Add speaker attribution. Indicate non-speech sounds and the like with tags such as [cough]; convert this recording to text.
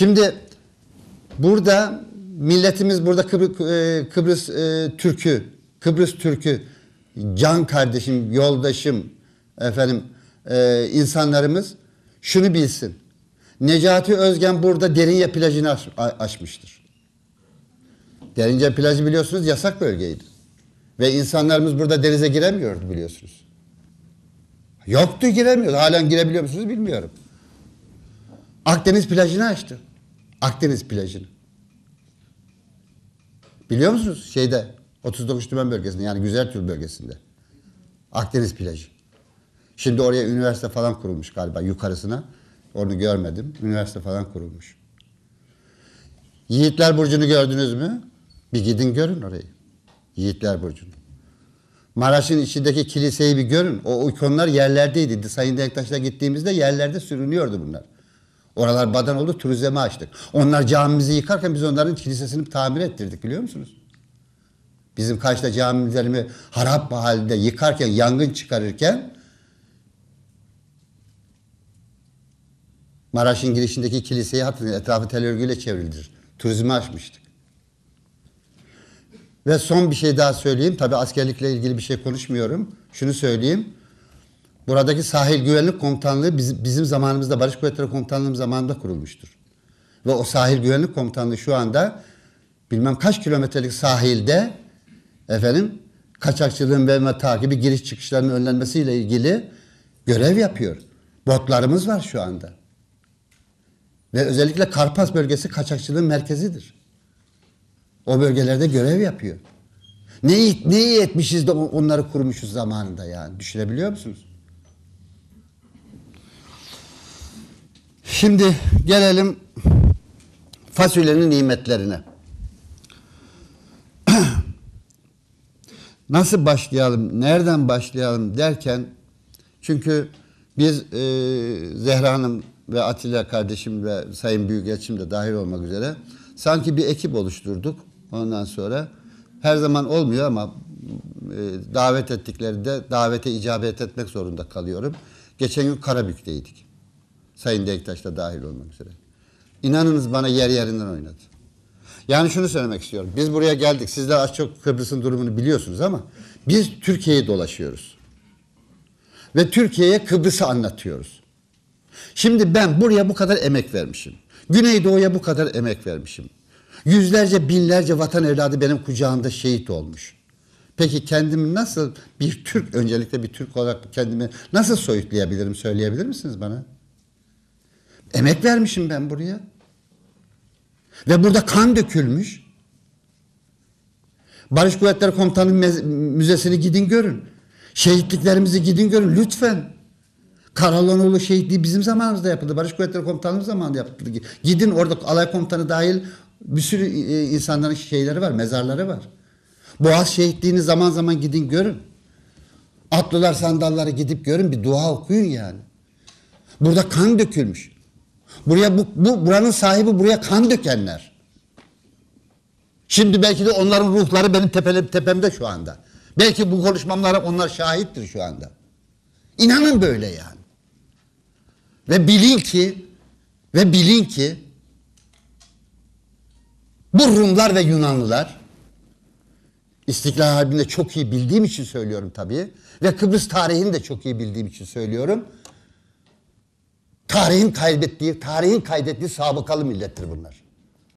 Speaker 1: Şimdi burada milletimiz burada Kıbr e, Kıbrıs e, Türk'ü, Kıbrıs Türk'ü can kardeşim, yoldaşım efendim e, insanlarımız şunu bilsin. Necati Özgen burada Derince plajını aş, açmıştır. Derince plajı biliyorsunuz yasak bölgeydi. Ve insanlarımız burada denize giremiyordu biliyorsunuz. Yoktu giremiyordu. Halen girebiliyor musunuz bilmiyorum. Akdeniz plajını açtı. Akdeniz plajını. Biliyor musunuz? Şeyde 39 Tümen bölgesinde yani güzel Güzeltürk bölgesinde. Akdeniz plajı. Şimdi oraya üniversite falan kurulmuş galiba yukarısına. Onu görmedim. Üniversite falan kurulmuş. Yiğitler Burcu'nu gördünüz mü? Bir gidin görün orayı. Yiğitler Burcu'nu. Maraş'ın içindeki kiliseyi bir görün. O ikonlar yerlerdeydi. Sayın Denktaş'la gittiğimizde yerlerde sürünüyordu bunlar. Oralar badan oldu, turizme açtık. Onlar camimizi yıkarken biz onların kilisesini tamir ettirdik biliyor musunuz? Bizim karşıda camilerimi harap halde yıkarken, yangın çıkarırken Maraş'ın girişindeki kiliseyi hatırlayın. Etrafı tel örgüyle çevrildir. Turizme açmıştık. Ve son bir şey daha söyleyeyim. Tabi askerlikle ilgili bir şey konuşmuyorum. Şunu söyleyeyim. Buradaki sahil güvenlik komutanlığı bizim, zamanımızda Barış Kuvvetleri Komutanlığım zamanında kurulmuştur. Ve o sahil güvenlik komutanlığı şu anda bilmem kaç kilometrelik sahilde efendim kaçakçılığın ve takibi giriş çıkışlarının önlenmesiyle ilgili görev yapıyor. Botlarımız var şu anda. Ve özellikle Karpas bölgesi kaçakçılığın merkezidir. O bölgelerde görev yapıyor. Neyi, neyi etmişiz de onları kurmuşuz zamanında yani. Düşünebiliyor musunuz? Şimdi gelelim fasulyenin nimetlerine. [clears throat] Nasıl başlayalım, nereden başlayalım derken çünkü biz e, Zehra Hanım ve Atilla kardeşim ve Sayın Büyükelçim de dahil olmak üzere sanki bir ekip oluşturduk. Ondan sonra her zaman olmuyor ama e, davet ettiklerinde davete icabet etmek zorunda kalıyorum. Geçen gün Karabük'teydik. Sayın Denktaş da dahil olmak üzere. İnanınız bana yer yerinden oynadı. Yani şunu söylemek istiyorum. Biz buraya geldik. Sizler az çok Kıbrıs'ın durumunu biliyorsunuz ama biz Türkiye'yi dolaşıyoruz. Ve Türkiye'ye Kıbrıs'ı anlatıyoruz. Şimdi ben buraya bu kadar emek vermişim. Güneydoğu'ya bu kadar emek vermişim. Yüzlerce, binlerce vatan evladı benim kucağımda şehit olmuş. Peki kendimi nasıl bir Türk, öncelikle bir Türk olarak kendimi nasıl soyutlayabilirim söyleyebilir misiniz bana? Emek vermişim ben buraya. Ve burada kan dökülmüş. Barış Kuvvetleri Komutanı Müzesi'ni gidin görün. Şehitliklerimizi gidin görün lütfen. Karalanoğlu şehitliği bizim zamanımızda yapıldı. Barış Kuvvetleri Komutanlığı zamanında yapıldı. Gidin orada alay komutanı dahil bir sürü e, insanların şeyleri var, mezarları var. Boğaz şehitliğini zaman zaman gidin görün. Atlılar sandalları gidip görün bir dua okuyun yani. Burada kan dökülmüş. Buraya bu, bu buranın sahibi buraya kan dökenler. Şimdi belki de onların ruhları benim tepele, tepemde şu anda. Belki bu konuşmamlara onlar şahittir şu anda. İnanın böyle yani. Ve bilin ki ve bilin ki bu Rumlar ve Yunanlılar İstiklal Harbi'nde çok iyi bildiğim için söylüyorum tabii ve Kıbrıs tarihini de çok iyi bildiğim için söylüyorum. Tarihin kaybettiği, tarihin kaydettiği sabıkalı millettir bunlar.